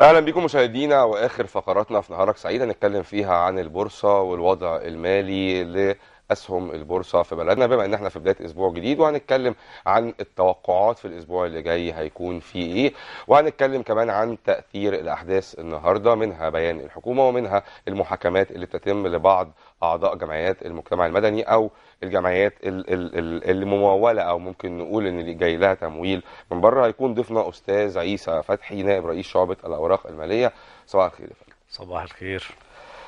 اهلا بكم مشاهدينا واخر فقراتنا في نهارك سعيد هنتكلم فيها عن البورصه والوضع المالي لاسهم البورصه في بلدنا بما ان احنا في بدايه اسبوع جديد وهنتكلم عن التوقعات في الاسبوع اللي جاي هيكون في ايه وهنتكلم كمان عن تاثير الاحداث النهارده منها بيان الحكومه ومنها المحاكمات اللي بتتم لبعض اعضاء جمعيات المجتمع المدني او الجمعيات اللي مموله او ممكن نقول ان اللي جاي لها تمويل من بره هيكون ضيفنا استاذ عيسى فتحي نائب رئيس شعبه الاوراق الماليه صباح الخير يا فندم صباح الخير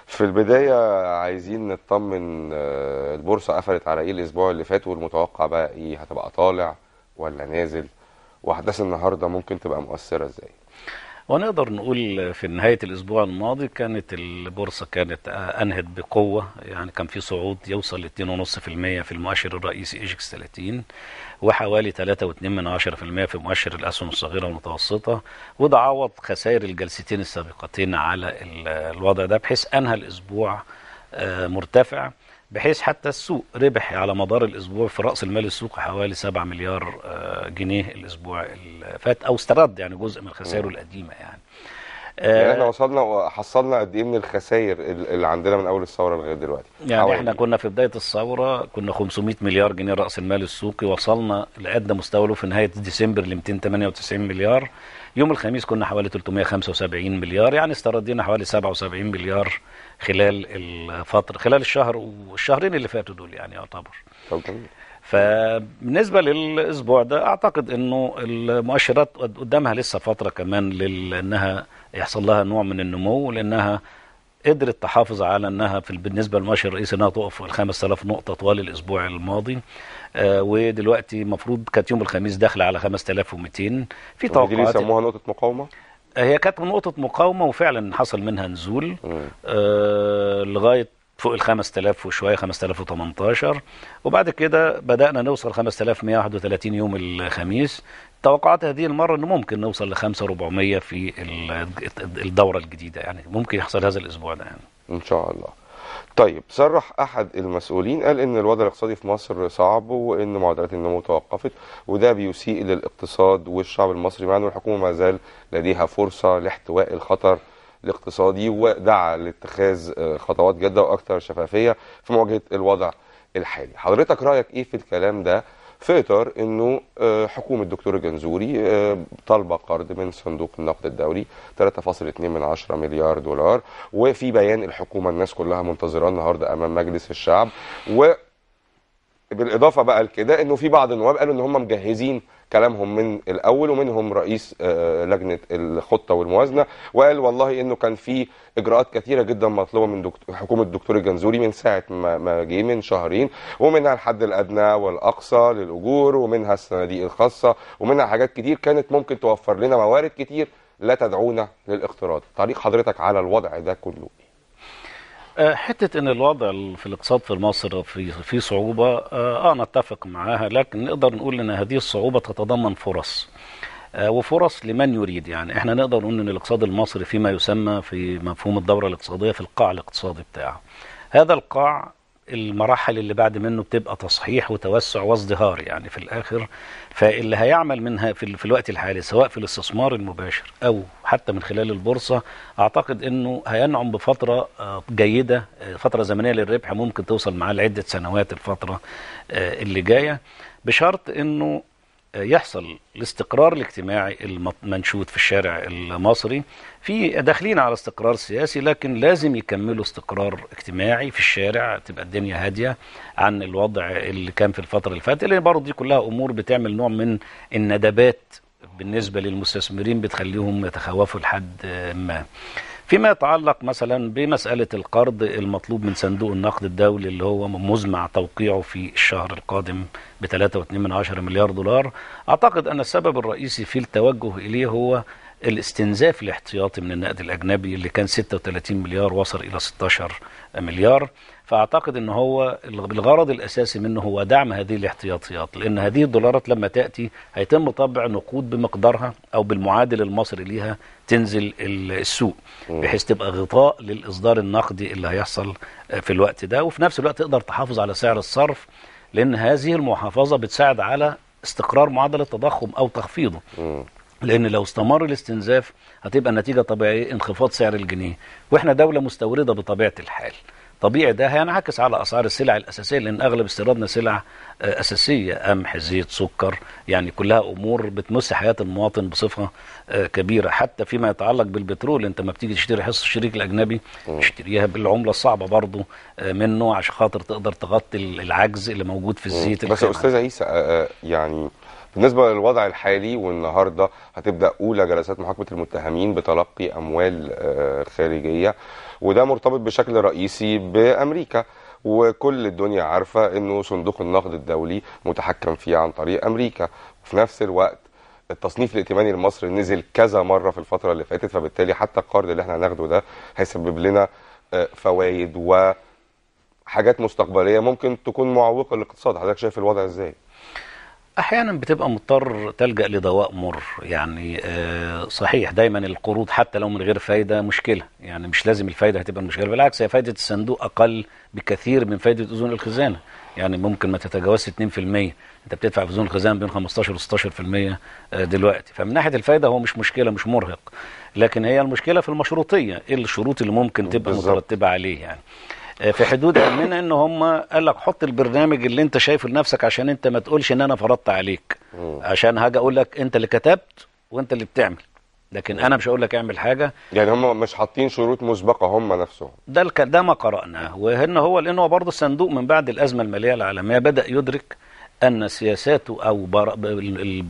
في البداية عايزين نطمن آه، البورصة قفلت على ايه الأسبوع اللي فات والمتوقع بقى ايه هتبقى طالع ولا نازل وأحداث النهاردة ممكن تبقى مؤثرة ازاي؟ ونقدر نقول في نهاية الأسبوع الماضي كانت البورصة كانت أنهت بقوة يعني كان في صعود يوصل ل 2.5% في المؤشر الرئيسي إيجكس 30 وحوالي 3.2% في مؤشر الأسهم الصغيرة والمتوسطة وده عوض خسائر الجلستين السابقتين على الوضع ده بحيث أنهى الأسبوع آه، مرتفع بحيث حتى السوق ربح على مدار الاسبوع في راس المال السوقي حوالي 7 مليار آه، جنيه الاسبوع اللي فات او استرد يعني جزء من خسائره القديمه يعني يعني احنا آه، وصلنا وحصلنا قد ايه من الخسائر اللي عندنا من اول الثوره لغايه دلوقتي يعني احنا إيه؟ كنا في بدايه الثوره كنا 500 مليار جنيه راس المال السوقي وصلنا لادنى مستوى له في نهايه ديسمبر ل 298 مليار يوم الخميس كنا حوالي 375 مليار يعني استردينا حوالي 77 مليار خلال الفترة خلال الشهر والشهرين اللي فاتوا دول يعني يعتبر فبالنسبة للأسبوع ده أعتقد أنه المؤشرات قدامها لسه فترة كمان لأنها يحصل لها نوع من النمو لأنها قدرت تحافظ على انها في بالنسبه للمؤشر الرئيسي انها تقف في ال 5000 نقطه طوال الاسبوع الماضي آه ودلوقتي المفروض كانت يوم الخميس داخله على 5200 في توقعات دي اللي نقطه مقاومه؟ هي كانت نقطة مقاومة وفعلا حصل منها نزول آه لغاية فوق ال 5000 وشويه 5018 وبعد كده بدانا نوصل 5131 يوم الخميس توقعات هذه المره انه ممكن نوصل ل 5400 في الدوره الجديده يعني ممكن يحصل هذا الاسبوع ده يعني. ان شاء الله. طيب صرح احد المسؤولين قال ان الوضع الاقتصادي في مصر صعب وان معدلات النمو توقفت وده بيسيء للاقتصاد والشعب المصري مع ان الحكومه ما زال لديها فرصه لاحتواء الخطر الاقتصادي ودعا لاتخاذ آه، خطوات جاده واكثر شفافيه في مواجهه الوضع الحالي. حضرتك رايك ايه في الكلام ده؟ في اطار انه آه، حكومه الدكتور الجنزوري آه، طالبه قرض من صندوق النقد الدولي 3.2 من 10 مليار دولار وفي بيان الحكومه الناس كلها منتظراه النهارده امام مجلس الشعب و بالاضافه بقى لكده انه في بعض النواب قالوا ان هم مجهزين كلامهم من الاول ومنهم رئيس آه، لجنه الخطه والموازنه وقال والله انه كان في اجراءات كثيره جدا مطلوبه من دكتور حكومه الدكتور الجنزوري من ساعه ما ما جه من شهرين ومنها الحد الادنى والاقصى للاجور ومنها الصناديق الخاصه ومنها حاجات كتير كانت ممكن توفر لنا موارد كتير لا تدعونا للاقتراض تعليق حضرتك على الوضع ده كله آه، حته ان الوضع في الاقتصاد في مصر في في صعوبه آه،, اه نتفق معاها لكن نقدر نقول ان هذه الصعوبه تتضمن فرص آه، وفرص لمن يريد يعني احنا نقدر نقول ان الاقتصاد المصري فيما يسمى في مفهوم الدوره الاقتصاديه في القاع الاقتصادي بتاعه هذا القاع المراحل اللي بعد منه بتبقى تصحيح وتوسع وازدهار يعني في الاخر فاللي هيعمل منها في, في الوقت الحالي سواء في الاستثمار المباشر او حتى من خلال البورصه اعتقد انه هينعم بفتره آه، جيده آه، فتره زمنيه للربح ممكن توصل معاه لعده سنوات الفتره آه، اللي جايه بشرط انه يحصل الاستقرار الاجتماعي المنشود في الشارع المصري في داخلين على استقرار سياسي لكن لازم يكملوا استقرار اجتماعي في الشارع تبقى الدنيا هادية عن الوضع اللي كان في الفترة اللي فاتت لأن برضه دي كلها أمور بتعمل نوع من الندبات بالنسبة للمستثمرين بتخليهم يتخوفوا لحد ما فيما يتعلق مثلا بمسألة القرض المطلوب من صندوق النقد الدولي اللي هو مزمع توقيعه في الشهر القادم ب 3.2 مليار دولار أعتقد أن السبب الرئيسي في التوجه إليه هو الاستنزاف الاحتياطي من النقد الأجنبي اللي كان 36 مليار وصل إلى 16 مليار فأعتقد أن هو الغرض الأساسي منه هو دعم هذه الاحتياطيات لأن هذه الدولارات لما تأتي هيتم طبع نقود بمقدارها أو بالمعادل المصري ليها تنزل السوق بحيث تبقى غطاء للإصدار النقدي اللي هيحصل آه، في الوقت ده وفي نفس الوقت تقدر تحافظ على سعر الصرف لأن هذه المحافظة بتساعد على استقرار معدل التضخم أو تخفيضه لان لو استمر الاستنزاف هتبقى النتيجه طبيعيه انخفاض سعر الجنيه واحنا دوله مستورده بطبيعه الحال طبيعي ده هينعكس على اسعار السلع الاساسيه لان اغلب استيرادنا سلع آه، اساسيه قمح زيت سكر يعني كلها امور بتمس حياه المواطن بصفه آه، كبيره حتى فيما يتعلق بالبترول انت ما بتيجي تشتري حصه الشريك الاجنبي تشتريها بالعمله الصعبه برضه آه، منه عشان خاطر تقدر تغطي العجز اللي موجود في الزيت بس يا استاذ عيسى يعني بالنسبه للوضع الحالي والنهارده هتبدا اولى جلسات محاكمه المتهمين بتلقي اموال آه، خارجيه وده مرتبط بشكل رئيسي بامريكا وكل الدنيا عارفه انه صندوق النقد الدولي متحكم فيه عن طريق امريكا وفي نفس الوقت التصنيف الائتماني المصري نزل كذا مره في الفتره اللي فاتت فبالتالي حتى القرض اللي احنا هناخده ده هيسبب لنا آه، فوائد وحاجات مستقبليه ممكن تكون معوقه للاقتصاد حضرتك شايف الوضع ازاي احيانا بتبقى مضطر تلجا لدواء مر يعني آه، صحيح دايما القروض حتى لو من غير فايده مشكله يعني مش لازم الفايده هتبقى مشكله بالعكس هي فايده الصندوق اقل بكثير من فايده اذون الخزانه يعني ممكن ما تتجاوزش 2% انت بتدفع في اذون الخزانه بين 15 و 16% آه، دلوقتي فمن ناحيه الفايده هو مش مشكله مش مرهق لكن هي المشكله في المشروطيه ايه الشروط اللي ممكن تبقى مترتبه عليه يعني آه، في حدود علمنا ان هم قال لك حط البرنامج اللي انت شايفه لنفسك عشان انت ما تقولش ان انا فرضت عليك عشان هاجي اقول لك انت اللي كتبت وانت اللي بتعمل لكن انا مش هقول لك اعمل حاجه يعني هم مش حاطين شروط مسبقه هم نفسهم ده الك... ده ما قراناه وهنا هو لان هو برضه الصندوق من بعد الازمه الماليه العالميه بدا يدرك أن سياساته أو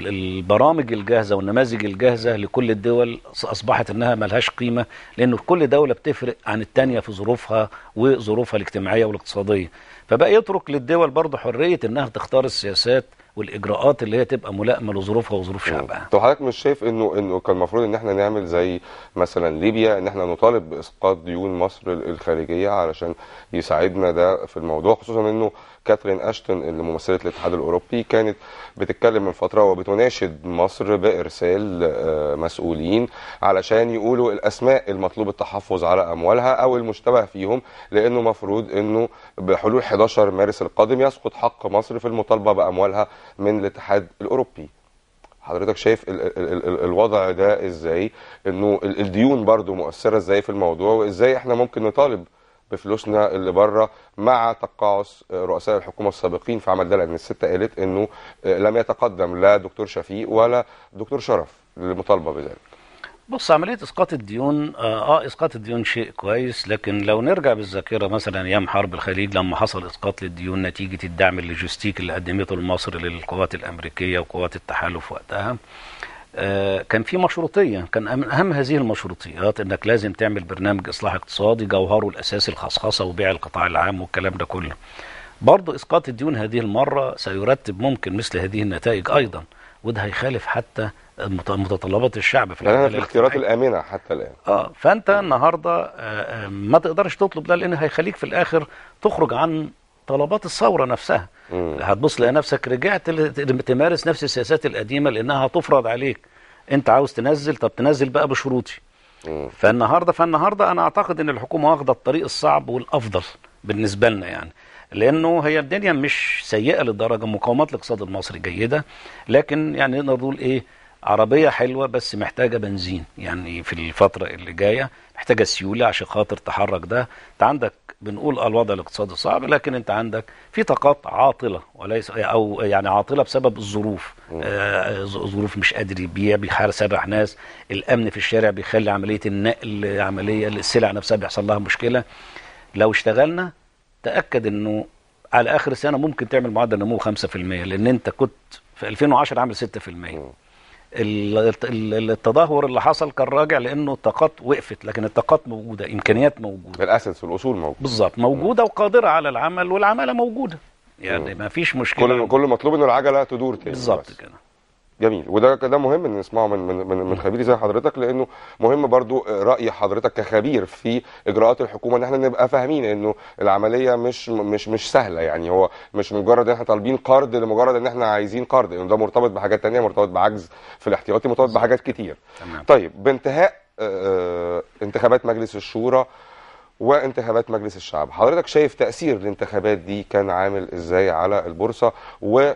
البرامج الجاهزة والنماذج الجاهزة لكل الدول أصبحت أنها ملهاش قيمة لأن كل دولة بتفرق عن التانية في ظروفها وظروفها الاجتماعية والاقتصادية فبقى يترك للدول برضه حريه انها تختار السياسات والاجراءات اللي هي تبقى ملائمه لظروفها وظروف شعبها. طب حضرتك مش شايف انه انه كان المفروض ان احنا نعمل زي مثلا ليبيا ان احنا نطالب باسقاط ديون مصر الخارجيه علشان يساعدنا ده في الموضوع خصوصا انه كاترين اشتون اللي ممثله الاتحاد الاوروبي كانت بتتكلم من فتره وبتناشد مصر بارسال آه، مسؤولين علشان يقولوا الاسماء المطلوب التحفظ على اموالها او المشتبه فيهم لانه مفروض انه بحلول 11 مارس القادم يسقط حق مصر في المطالبه باموالها من الاتحاد الاوروبي حضرتك شايف الـ الـ الـ الـ الوضع ده ازاي انه الديون برضو مؤثره ازاي في الموضوع وازاي احنا ممكن نطالب بفلوسنا اللي بره مع تقاعس رؤساء الحكومه السابقين في عمل ده لان الست قالت انه آه، لم يتقدم لا دكتور شفيق ولا دكتور شرف للمطالبه بذلك بص عملية إسقاط الديون آه, آه إسقاط الديون شيء كويس لكن لو نرجع بالذاكرة مثلا أيام حرب الخليج لما حصل إسقاط للديون نتيجة الدعم اللوجستيكي اللي قدمته لمصر للقوات الأمريكية وقوات التحالف وقتها آه كان في مشروطية كان أهم هذه المشروطيات إنك لازم تعمل برنامج إصلاح اقتصادي جوهره الأساسي الخصخصة وبيع القطاع العام والكلام ده كله برضه إسقاط الديون هذه المرة سيرتب ممكن مثل هذه النتائج أيضا وده هيخالف حتى متطلبات الشعب في يعني الاختيارات, في الاختيارات الامنه حتى الان اه فانت النهارده آه، آه، ما تقدرش تطلب ده لان هيخليك في الاخر تخرج عن طلبات الثوره نفسها مم. هتبص لنفسك رجعت تمارس نفس السياسات القديمه لانها هتفرض عليك انت عاوز تنزل طب تنزل بقى بشروطي فالنهارده فالنهارده انا اعتقد ان الحكومه واخده الطريق الصعب والافضل بالنسبه لنا يعني لانه هي الدنيا مش سيئه للدرجه مقاومات الاقتصاد المصري جيده لكن يعني نقدر نقول ايه عربية حلوة بس محتاجة بنزين يعني في الفترة اللي جاية محتاجة سيولة عشان خاطر تحرك ده انت عندك بنقول الوضع الاقتصادي صعب لكن انت عندك في طاقات عاطلة وليس او يعني عاطلة بسبب الظروف آه ظروف مش قادر يبيع بيسرح ناس الامن في الشارع بيخلي عملية النقل عملية السلع نفسها بيحصل لها مشكلة لو اشتغلنا تأكد انه على اخر السنة ممكن تعمل معدل نمو 5% لان انت كنت في 2010 عامل 6% التدهور اللي حصل كان راجع لانه الطاقات وقفت لكن الطاقات موجوده امكانيات موجوده الاسس والاصول موجوده بالظبط موجوده وقادره على العمل والعماله موجوده يعني ما فيش مشكله كل كل مطلوب ان العجله تدور تاني بالظبط كده جميل وده ده مهم ان نسمعه من من من خبير زي حضرتك لانه مهم برضو راي حضرتك كخبير في اجراءات الحكومه ان احنا نبقى فاهمين انه العمليه مش مش مش سهله يعني هو مش مجرد ان احنا طالبين قرض لمجرد ان احنا عايزين قرض لانه ده مرتبط بحاجات ثانيه مرتبط بعجز في الاحتياطي مرتبط بحاجات كتير تمام. طيب بانتهاء آه، آه، انتخابات مجلس الشورى وانتخابات مجلس الشعب حضرتك شايف تاثير الانتخابات دي كان عامل ازاي على البورصه و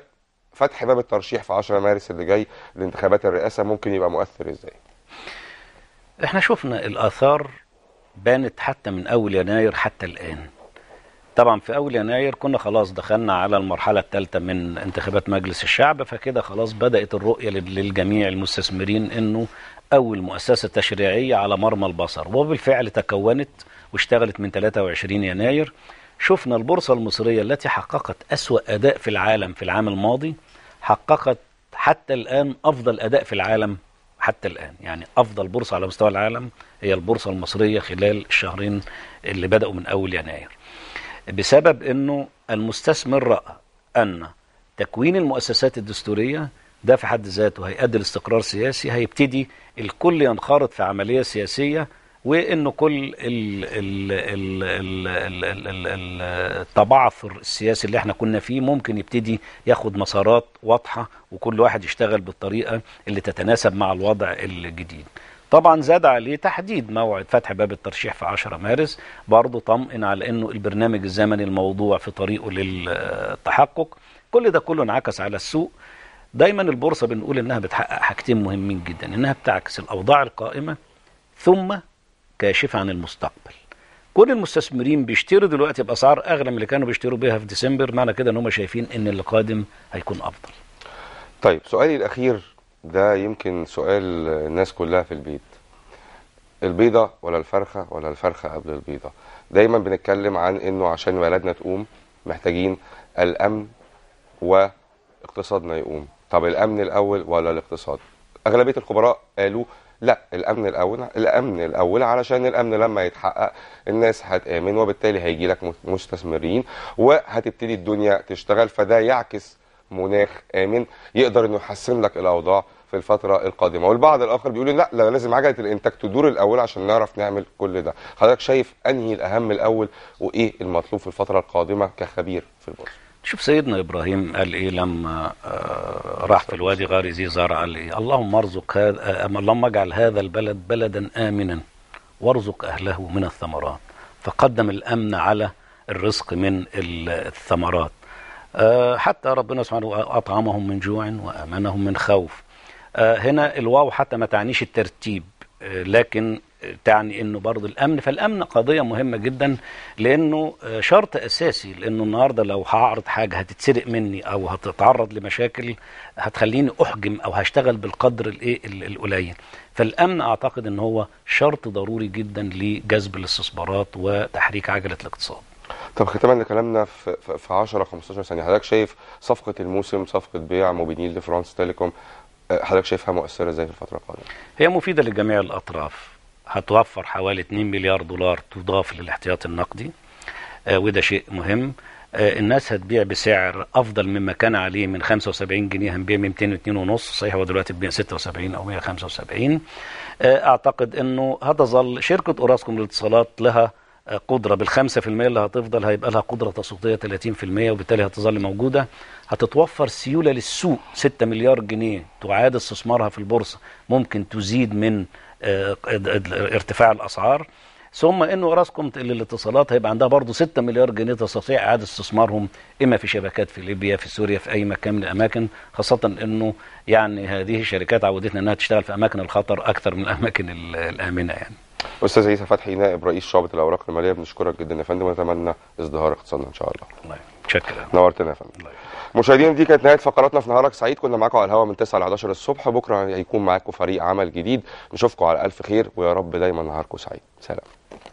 فتح باب الترشيح في 10 مارس اللي جاي لانتخابات الرئاسه ممكن يبقى مؤثر ازاي؟ احنا شفنا الاثار بانت حتى من اول يناير حتى الان. طبعا في اول يناير كنا خلاص دخلنا على المرحله الثالثه من انتخابات مجلس الشعب فكده خلاص بدات الرؤيه للجميع المستثمرين انه اول مؤسسه تشريعيه على مرمى البصر وبالفعل تكونت واشتغلت من 23 يناير شفنا البورصة المصرية التي حققت أسوأ أداء في العالم في العام الماضي حققت حتى الآن أفضل أداء في العالم حتى الآن يعني أفضل بورصة على مستوى العالم هي البورصة المصرية خلال الشهرين اللي بدأوا من أول يناير بسبب أنه المستثمر رأى أن تكوين المؤسسات الدستورية ده في حد ذاته هيأدي لاستقرار سياسي هيبتدي الكل ينخرط في عملية سياسية وانه كل التبعثر السياسي اللي احنا كنا فيه ممكن يبتدي ياخد مسارات واضحه وكل واحد يشتغل بالطريقه اللي تتناسب مع الوضع الجديد. طبعا زاد عليه تحديد موعد فتح باب الترشيح في 10 مارس برضه طمئن على انه البرنامج الزمني الموضوع في طريقه للتحقق كل ده كله انعكس على السوق دايما البورصه بنقول انها بتحقق حاجتين مهمين جدا انها بتعكس الاوضاع القائمه ثم كاشفة عن المستقبل كل المستثمرين بيشتروا دلوقتي بأسعار أغلى من اللي كانوا بيشتروا بيها في ديسمبر معنى كده إن هم شايفين إن اللي قادم هيكون أفضل طيب سؤالي الأخير ده يمكن سؤال الناس كلها في البيت البيضة ولا الفرخة ولا الفرخة قبل البيضة دايما بنتكلم عن إنه عشان بلدنا تقوم محتاجين الأمن واقتصادنا يقوم طب الأمن الأول ولا الاقتصاد أغلبية الخبراء قالوا لا الامن الاول الامن الاول علشان الامن لما يتحقق الناس هتامن وبالتالي هيجي لك مستثمرين وهتبتدي الدنيا تشتغل فده يعكس مناخ امن يقدر انه يحسن لك الاوضاع في الفتره القادمه والبعض الاخر بيقول لا لا لازم عجله الانتاج تدور الاول عشان نعرف نعمل كل ده حضرتك شايف انهي الاهم الاول وايه المطلوب في الفتره القادمه كخبير في البورصه شوف سيدنا إبراهيم قال إيه لما آه، راح في الوادي غار ذي زرع قال إيه اللهم ارزق هذا آه، اللهم اجعل هذا البلد بلدا آمنا وارزق أهله من الثمرات فقدم الأمن على الرزق من الثمرات آه، حتى ربنا سبحانه أطعمهم من جوع وأمنهم من خوف هنا الواو حتى ما تعنيش الترتيب لكن تعني انه برضه الامن فالامن قضيه مهمه جدا لانه شرط اساسي لانه النهارده لو هعرض حاجه هتتسرق مني او هتتعرض لمشاكل هتخليني احجم او هشتغل بالقدر الايه القليل فالامن اعتقد ان هو شرط ضروري جدا لجذب الاستثمارات وتحريك عجله الاقتصاد طب ختاما لكلامنا في في 10 15 ثانيه حضرتك شايف صفقه الموسم صفقه بيع موبينيل لفرانس تيليكوم حضرتك شايفها مؤثره ازاي في الفتره القادمه؟ هي مفيده لجميع الاطراف هتوفر حوالي 2 مليار دولار تضاف للاحتياط النقدي آه، وده شيء مهم آه، الناس هتبيع بسعر افضل مما كان عليه من 75 جنيه هنبيع من 202 ونص صحيح هو دلوقتي ب 176 او 175 آه، اعتقد انه هتظل شركه اوراسكوم للاتصالات لها قدرة بالخمسة في المية اللي هتفضل هيبقى لها قدرة تسويقية 30% وبالتالي هتظل موجودة هتتوفر سيولة للسوق 6 مليار جنيه تعاد استثمارها في البورصة ممكن تزيد من آه، ارتفاع الأسعار ثم انه راسكم للاتصالات هيبقى عندها برضه 6 مليار جنيه تستطيع إعادة استثمارهم إما في شبكات في ليبيا في سوريا في أي مكان من الأماكن خاصة أنه يعني هذه الشركات عودتنا أنها تشتغل في أماكن الخطر أكثر من الأماكن الآمنة يعني استاذ عيسى فتحي نائب رئيس شعبه الاوراق الماليه بنشكرك جدا يا فندم ونتمنى ازدهار اقتصادنا ان شاء الله الله شكرا نورتنا يا فندم مشاهدينا دي كانت نهايه فقراتنا في نهارك سعيد كنا معاكم على الهواء من 9 ل 11 الصبح بكره هيكون معاكم فريق عمل جديد نشوفكم على الف خير ويا رب دايما نهاركم سعيد سلام